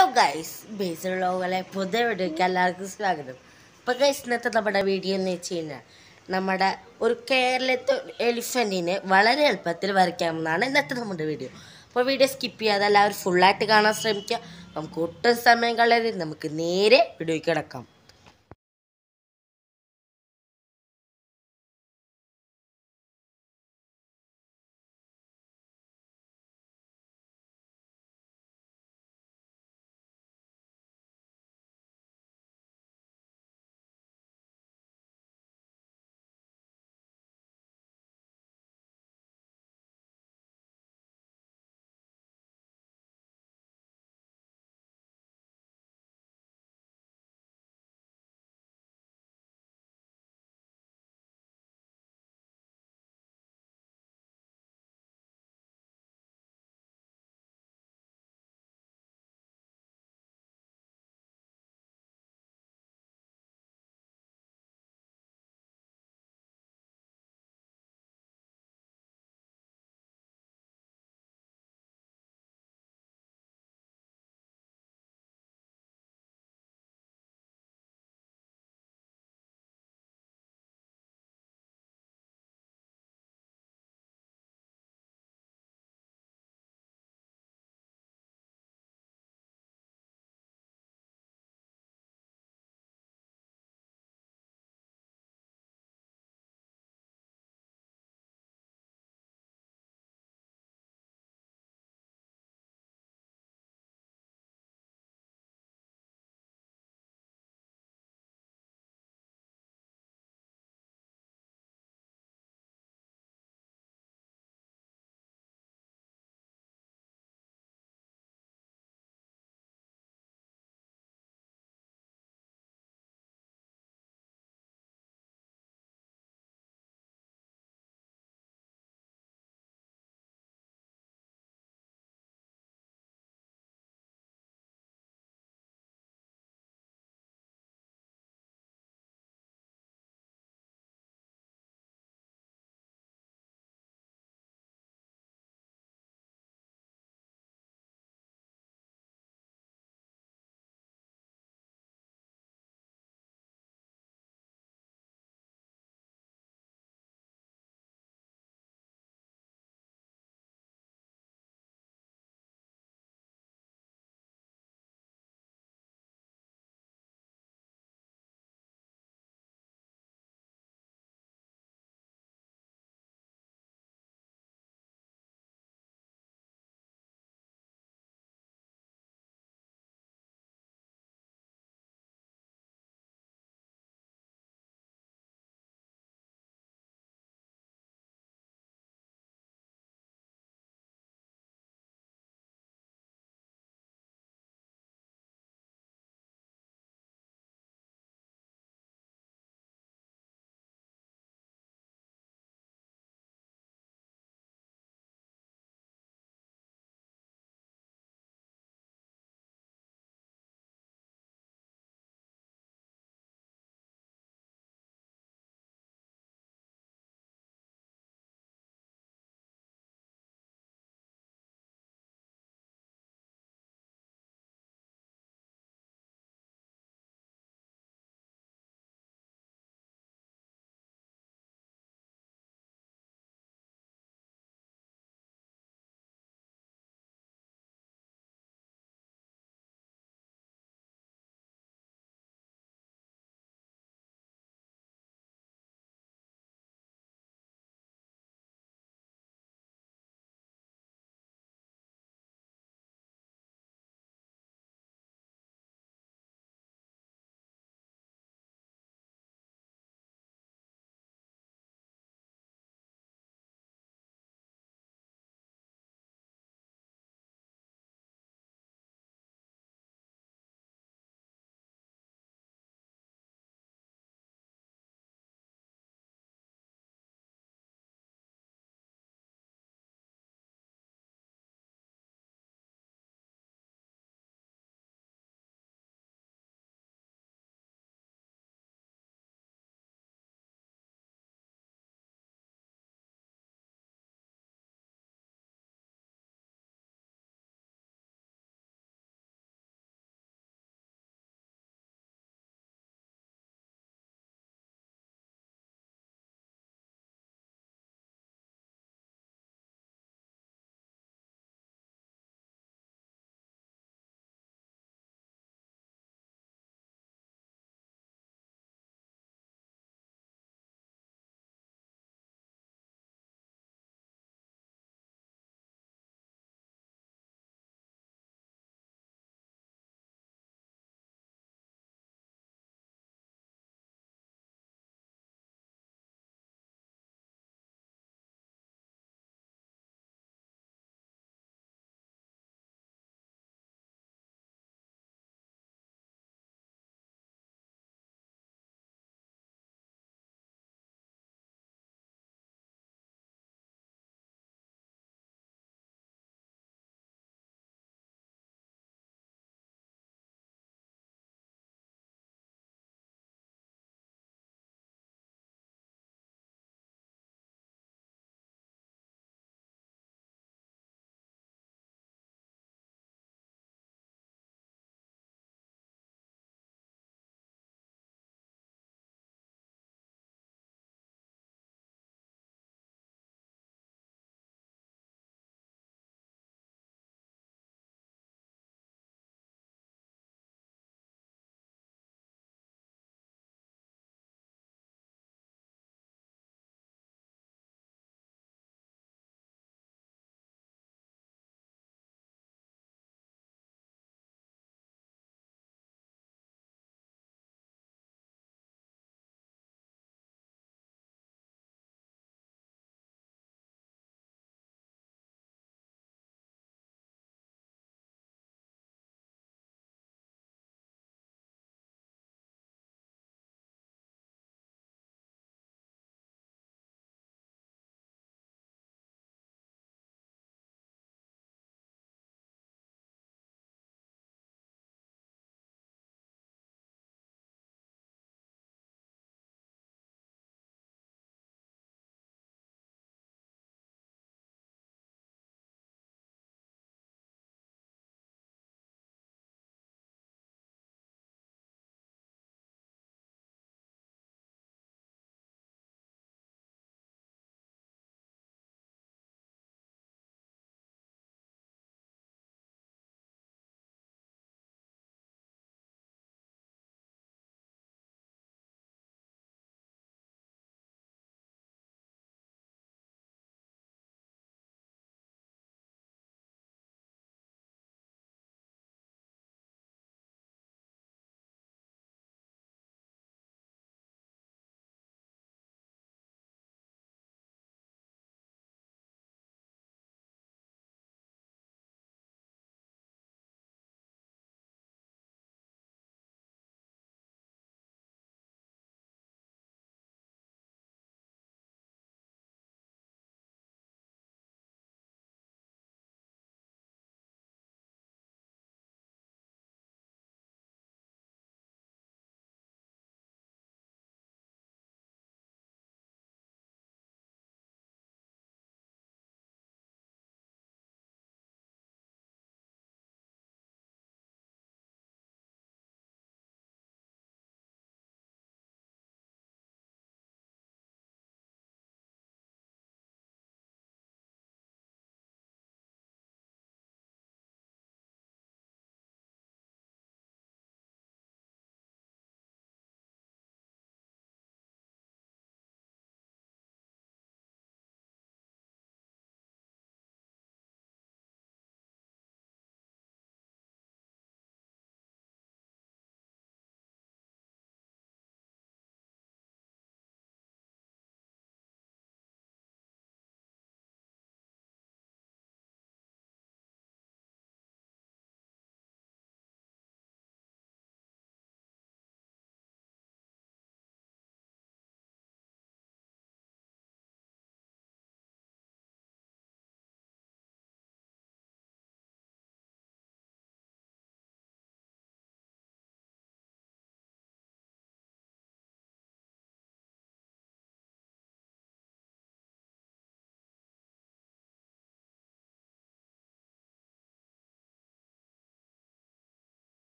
hello guys base വ്ളോഗിലെ പുതിയ വീഡിയോക്ക് എല്ലാവർക്കും സ്വാഗതം അപ്പോൾ ഗൈസ് ഇന്നത്തെ നമ്മുടെ വീഡിയോ എന്ന് വെച്ച് കഴിഞ്ഞാൽ നമ്മുടെ ഒരു കേരളത്തെ എലിഫൻറ്റിനെ വളരെ എളുപ്പത്തിൽ വരയ്ക്കാമെന്നാണ് ഇന്നത്തെ നമ്മുടെ വീഡിയോ അപ്പോൾ വീഡിയോ സ്കിപ്പ് ചെയ്യാതെ എല്ലാവരും ഫുള്ളായിട്ട് കാണാൻ ശ്രമിക്കുക നമുക്ക് ഒട്ടും സമയം കളയരുത് നമുക്ക് നേരെ വീഡിയോയ്ക്ക് കിടക്കാം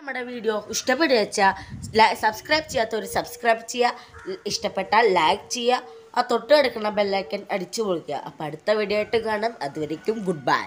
നമ്മുടെ വീഡിയോ ഇഷ്ടപ്പെടുക വെച്ചാൽ സബ്സ്ക്രൈബ് ചെയ്യാത്തവർ സബ്സ്ക്രൈബ് ചെയ്യുക ഇഷ്ടപ്പെട്ടാൽ ലൈക്ക് ചെയ്യുക ആ തൊട്ട് കിടക്കുന്ന ബെല്ലൈക്കൻ അടിച്ചു പൊളിക്കുക അപ്പോൾ അടുത്ത വീഡിയോ ആയിട്ട് കാണാം അതുവരേക്കും ഗുഡ് ബൈ